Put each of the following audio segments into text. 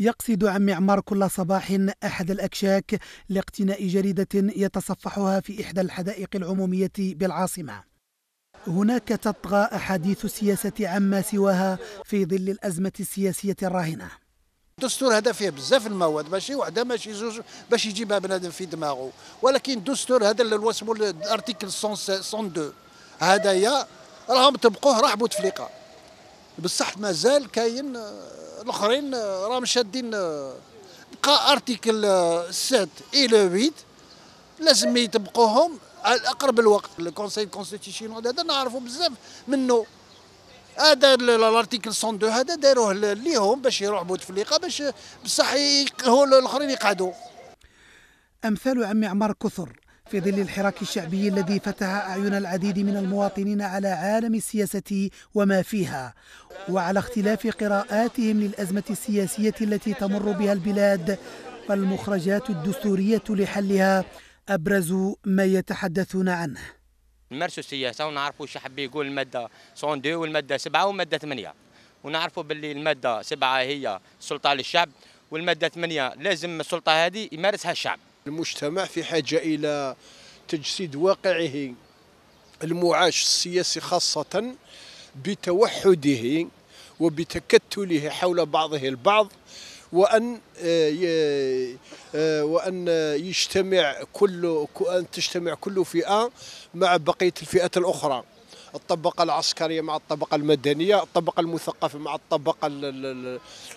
يقصد عمي عمار كل صباح أحد الأكشاك لاقتناء جريدة يتصفحها في إحدى الحدائق العمومية بالعاصمة هناك تطغى أحاديث السياسة عما سواها في ظل الأزمة السياسية الراهنة الدستور هذا فيه بزاف المواد ماشي وحده ماشي زوج باش يجيبها بنادم في دماغه ولكن الدستور هذا اللي اسمه الارتيكل 102 هذايا راهم طبقوه راح بوتفليقه بصح مازال كاين آه، الاخرين آه، راهم شادين آه، بقى ارتيكل 7 الى 8 لازم يطبقوهم على اقرب الوقت الكونسي كونستيتيسيونال هذا نعرفوا بزاف منه هذا الارتيكل 102 هذا داروه ليهم باش يروح بوتفليقه باش بصح هو الاخرين يقعدوا امثال عمي عمار كثر في ظل الحراك الشعبي الذي فتح أعين العديد من المواطنين على عالم السياسة وما فيها وعلى اختلاف قراءاتهم للأزمة السياسية التي تمر بها البلاد فالمخرجات الدستورية لحلها أبرز ما يتحدثون عنه نمارسوا السياسة ونعرفوا الشعب يقول المادة 102 والمادة 7 والمادة 8 ونعرفوا باللي المادة 7 هي السلطة للشعب والمادة 8 لازم السلطة هذه يمارسها الشعب المجتمع في حاجة إلى تجسيد واقعه المعاش السياسي خاصة بتوحده وبتكتله حول بعضه البعض وأن آه، آه، وأن يجتمع كل أن تجتمع كل فئة مع بقية الفئات الأخرى الطبقة العسكرية مع الطبقة المدنية الطبقة المثقفة مع الطبقة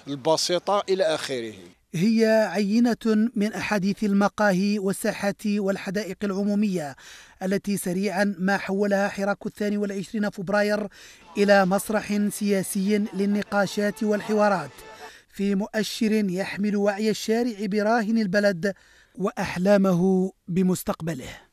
البسيطة إلى آخره هي عينة من أحاديث المقاهي والساحات والحدائق العمومية التي سريعا ما حولها حراك الثاني والعشرين فبراير إلى مسرح سياسي للنقاشات والحوارات في مؤشر يحمل وعي الشارع براهن البلد وأحلامه بمستقبله